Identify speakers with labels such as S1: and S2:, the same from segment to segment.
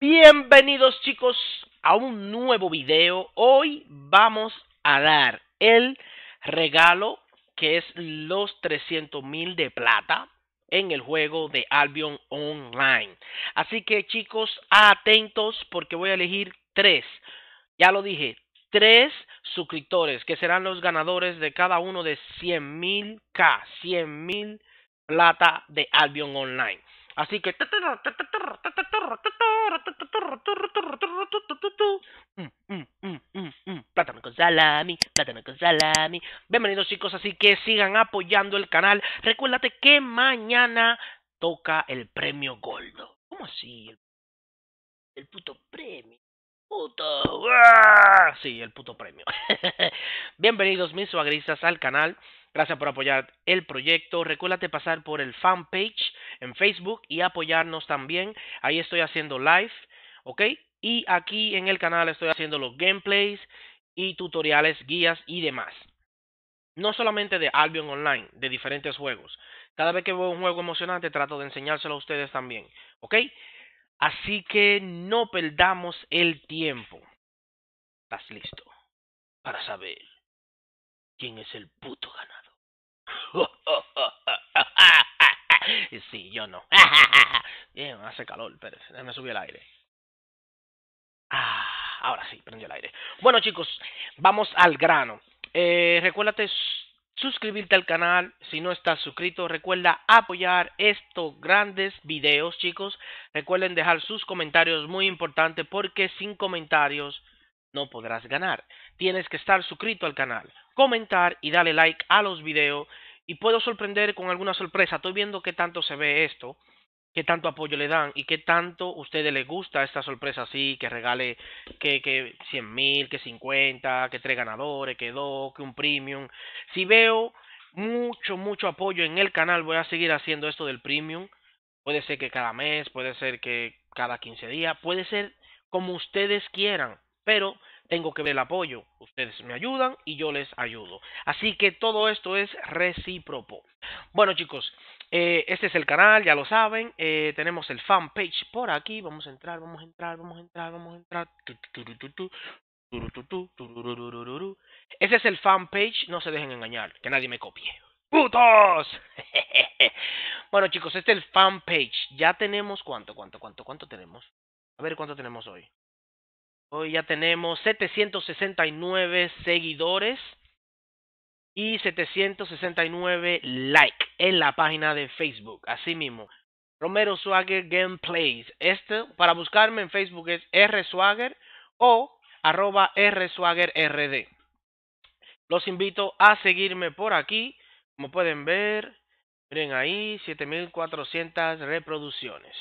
S1: Bienvenidos chicos a un nuevo video. Hoy vamos a dar el regalo que es los 300 mil de plata en el juego de Albion Online. Así que chicos, atentos porque voy a elegir tres. Ya lo dije, tres suscriptores que serán los ganadores de cada uno de 100 mil K, 100 mil plata de Albion Online. Así que... plátano con salami, plátano con salami. Bienvenidos chicos, así que sigan apoyando el canal. Recuérdate que mañana toca el premio Goldo. ¿Cómo así? El, puto premio. Puto. Sí, el puto premio. Bienvenidos mis suagrisas al canal. Gracias por apoyar el proyecto. Recuérdate pasar por el fanpage en Facebook y apoyarnos también. Ahí estoy haciendo live, ¿ok? Y aquí en el canal estoy haciendo los gameplays y tutoriales, guías y demás. No solamente de Albion Online, de diferentes juegos. Cada vez que veo un juego emocionante trato de enseñárselo a ustedes también, ¿ok? Así que no perdamos el tiempo. ¿Estás listo para saber quién es el puto ganador? sí, yo no. Bien, hace calor, pero me subió el aire. Ah, ahora sí, prendió el aire. Bueno, chicos, vamos al grano. Eh, recuérdate suscribirte al canal si no estás suscrito. Recuerda apoyar estos grandes videos, chicos. Recuerden dejar sus comentarios, muy importante, porque sin comentarios no podrás ganar. Tienes que estar suscrito al canal, comentar y darle like a los videos. Y puedo sorprender con alguna sorpresa. Estoy viendo que tanto se ve esto, Que tanto apoyo le dan y qué tanto a ustedes les gusta esta sorpresa así, que regale que, que 100 mil, que 50, que tres ganadores, que 2, que un premium. Si veo mucho, mucho apoyo en el canal, voy a seguir haciendo esto del premium. Puede ser que cada mes, puede ser que cada 15 días, puede ser como ustedes quieran pero tengo que ver el apoyo. Ustedes me ayudan y yo les ayudo. Así que todo esto es recíproco. Bueno chicos, este es el canal, ya lo saben. tenemos el fanpage por aquí. Vamos a entrar, vamos a entrar, vamos a entrar, vamos a entrar. Ese es el fanpage, no se dejen engañar, que nadie me copie. ¡Putos! bueno chicos, este es el fanpage. Ya tenemos cuánto, cuánto, cuánto, cuánto tenemos. A ver cuánto tenemos hoy. Hoy ya tenemos 769 seguidores y 769 likes en la página de Facebook. Así mismo, Romero Swagger Gameplays. Este, para buscarme en Facebook es r rswagger o arroba rd Los invito a seguirme por aquí. Como pueden ver, miren ahí, 7400 reproducciones.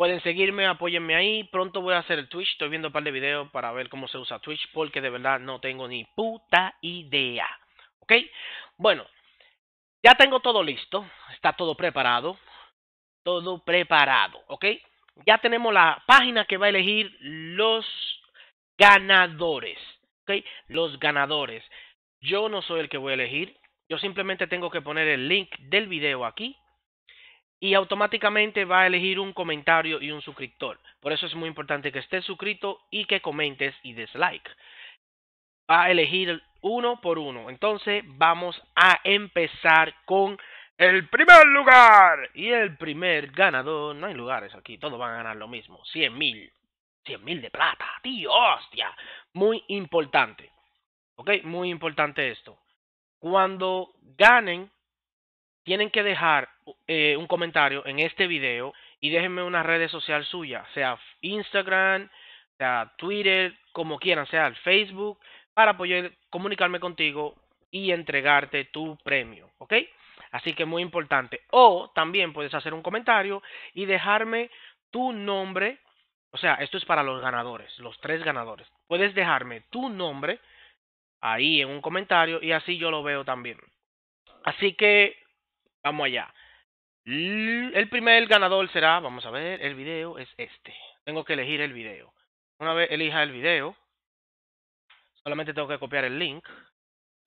S1: Pueden seguirme, apóyenme ahí. Pronto voy a hacer el Twitch. Estoy viendo un par de videos para ver cómo se usa Twitch porque de verdad no tengo ni puta idea. ¿Ok? Bueno, ya tengo todo listo. Está todo preparado. Todo preparado. ¿Ok? Ya tenemos la página que va a elegir los ganadores. ¿Ok? Los ganadores. Yo no soy el que voy a elegir. Yo simplemente tengo que poner el link del video aquí y automáticamente va a elegir un comentario y un suscriptor. Por eso es muy importante que estés suscrito y que comentes y deslike. Va a elegir uno por uno. Entonces vamos a empezar con el primer lugar. Y el primer ganador, no hay lugares aquí, todos van a ganar lo mismo. 100 mil. 100 mil de plata, tío, hostia. Muy importante. Ok, muy importante esto. Cuando ganen tienen que dejar eh, un comentario en este video y déjenme una red social suya, sea Instagram, sea Twitter, como quieran, sea el Facebook, para poder comunicarme contigo y entregarte tu premio, ¿ok? Así que muy importante. O también puedes hacer un comentario y dejarme tu nombre. O sea, esto es para los ganadores, los tres ganadores. Puedes dejarme tu nombre ahí en un comentario y así yo lo veo también. Así que Vamos allá. El primer ganador será, vamos a ver, el video es este. Tengo que elegir el video. Una vez elija el video, solamente tengo que copiar el link.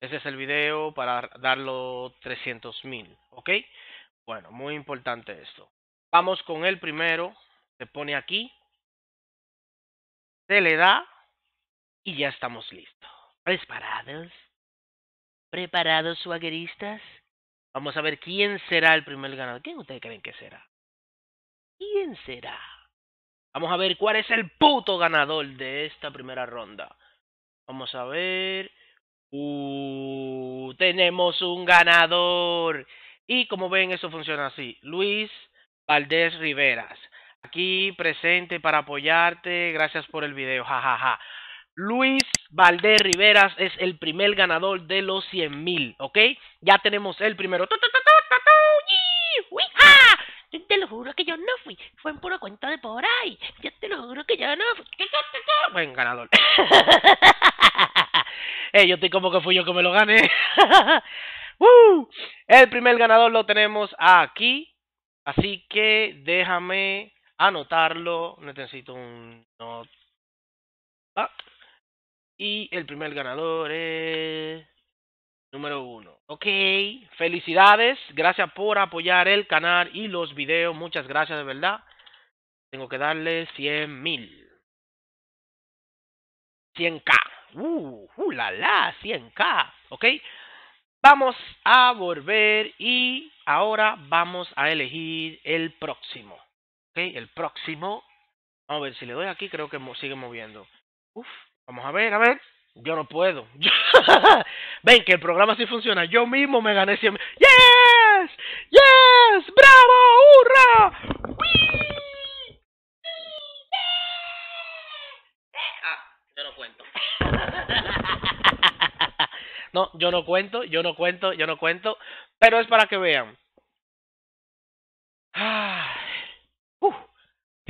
S1: Ese es el video para darlo 300.000, ¿ok? Bueno, muy importante esto. Vamos con el primero. Se pone aquí. Se le da. Y ya estamos listos. ¿Preparados? ¿Preparados, suagueristas? Vamos a ver quién será el primer ganador. ¿Quién ustedes creen que será? ¿Quién será? Vamos a ver cuál es el puto ganador de esta primera ronda. Vamos a ver. Uh, tenemos un ganador. Y como ven, eso funciona así. Luis Valdés Riveras. Aquí presente para apoyarte. Gracias por el video. Luis Valdés Riveras es el primer ganador de los 100 mil. ¿Ok? ya tenemos el primero. Te lo juro que yo no fui. Fue en puro cuenta de por ahí. Yo te lo juro que yo no fui. Buen ganador. eh, yo estoy como que fui yo que me lo gané. Uh. el primer ganador lo tenemos aquí. Así que déjame anotarlo. Necesito un Ah. Y el primer ganador es número uno. Ok, felicidades. Gracias por apoyar el canal y los videos. Muchas gracias de verdad. Tengo que darle 100 mil. 100k. Uh, uh, la la, 100k. Ok, vamos a volver y ahora vamos a elegir el próximo. Ok, el próximo. Vamos a ver si le doy aquí, creo que sigue moviendo. Uf, vamos a ver, a ver. Yo no puedo. Ven que el programa sí funciona. Yo mismo me gané 100 ¡Yes! ¡Yes! ¡Bravo! ¡Hurra! Ah, yo no cuento. no, yo no cuento, yo no cuento, yo no cuento. Pero es para que vean. Ah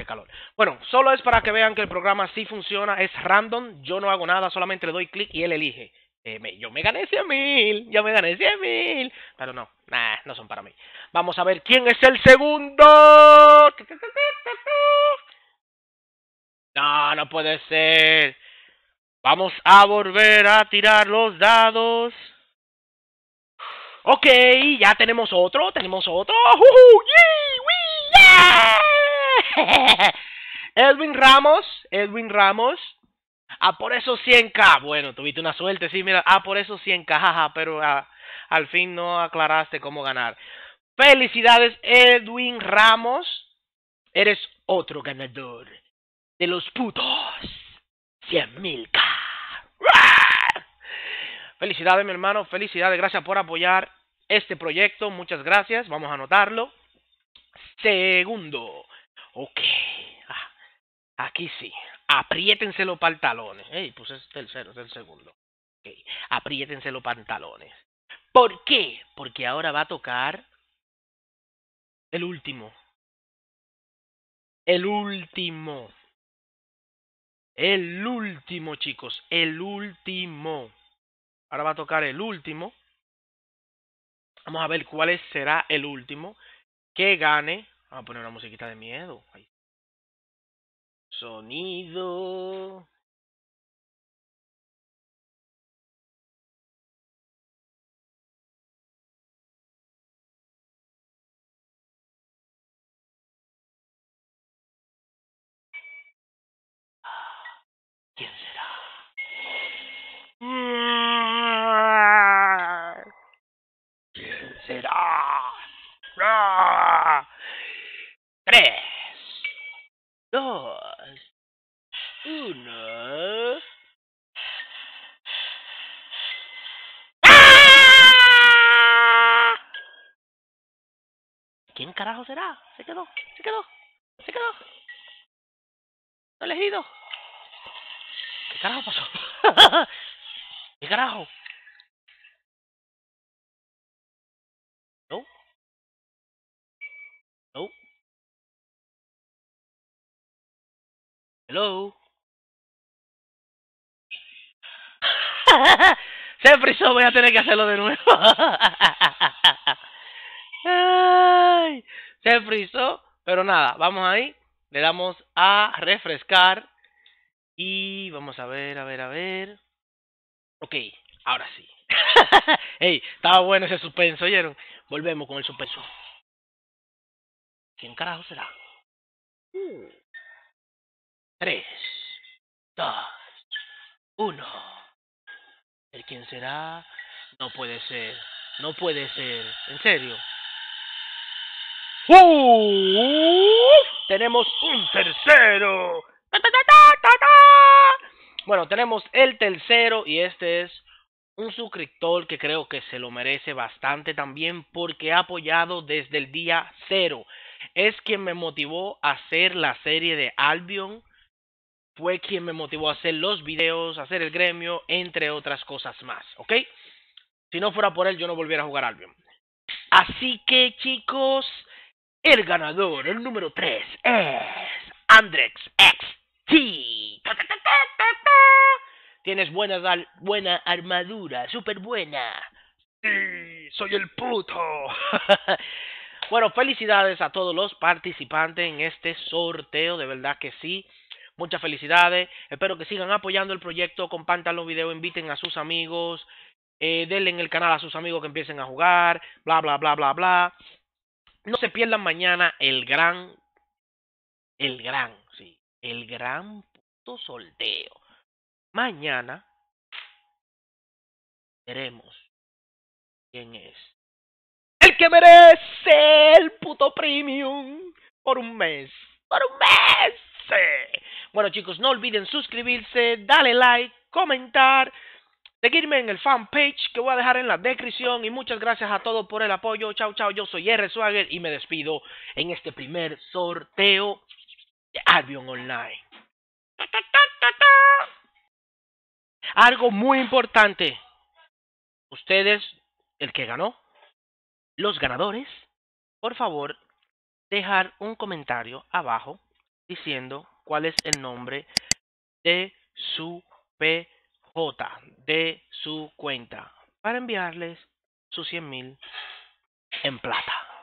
S1: calor. Bueno, solo es para que vean que el programa sí funciona, es random, yo no hago nada, solamente le doy clic y él elige. Eh, yo me gané 100 mil, yo me gané 100 mil, pero no, no son para mí. Vamos a ver quién es el segundo. No, no puede ser. Vamos a volver a tirar los dados. Ok, ya tenemos otro, tenemos otro. Edwin Ramos, Edwin Ramos. Ah, por eso 100k. Bueno, tuviste una suerte, sí, mira. Ah, por eso 100k, jaja, pero ah, al fin no aclaraste cómo ganar. Felicidades, Edwin Ramos. Eres otro ganador de los putos 100.000k. Felicidades, mi hermano. Felicidades. Gracias por apoyar este proyecto. Muchas gracias. Vamos a anotarlo. Segundo, Ok. Ah, aquí sí. Apriétense los pantalones. Ey, pues es cero, es el segundo. Ok. Apriétense los pantalones. ¿Por qué? Porque ahora va a tocar el último. El último. El último, chicos. El último. Ahora va a tocar el último. Vamos a ver cuál será el último que gane Vamos a poner una musiquita de miedo. Sonido. ¿Quién carajo será? Se quedó, se quedó, se quedó. No elegido. ¿Qué carajo pasó? ¿Qué carajo? No. No. Hello. Se frizó, voy a tener que hacerlo de nuevo. se frizó, pero nada, vamos ahí, le damos a refrescar y vamos a ver, a ver, a ver. Ok, ahora sí. Ey, estaba bueno ese suspenso, ¿oyeron? Volvemos con el suspenso. ¿Quién carajo será? Hmm. Tres, dos, uno. ¿El quién será? No puede ser, no puede ser, en serio. ¡Uf! Tenemos un tercero. bueno, tenemos el tercero y este es un suscriptor que creo que se lo merece bastante también porque ha apoyado desde el día cero. Es quien me motivó a hacer la serie de Albion. Fue quien me motivó a hacer los videos, a hacer el gremio, entre otras cosas más, ¿ok? Si no fuera por él, yo no volviera a jugar Albion. Así que, chicos, el ganador, el número 3, es Andrex XT. Tienes buena, buena armadura, súper buena. Sí, soy el puto. bueno, felicidades a todos los participantes en este sorteo, de verdad que sí. Muchas felicidades. Espero que sigan apoyando el proyecto, con pantalón video, inviten a sus amigos, eh, denle en el canal a sus amigos que empiecen a jugar, bla, bla, bla, bla, bla. No se pierdan mañana el gran, el gran, sí, el gran puto sorteo. Mañana veremos quién es. El que merece el puto premium por un mes. Por un mes. Bueno chicos, no olviden suscribirse, darle like, comentar. Seguirme en el fanpage que voy a dejar en la descripción y muchas gracias a todos por el apoyo. Chao, chao, yo soy R. Swagger y me despido en este primer sorteo de Albion Online. Algo muy importante. Ustedes, el que ganó, los ganadores, por favor, dejar un comentario abajo diciendo cuál es el nombre de su P J de su cuenta para enviarles sus cien mil en plata.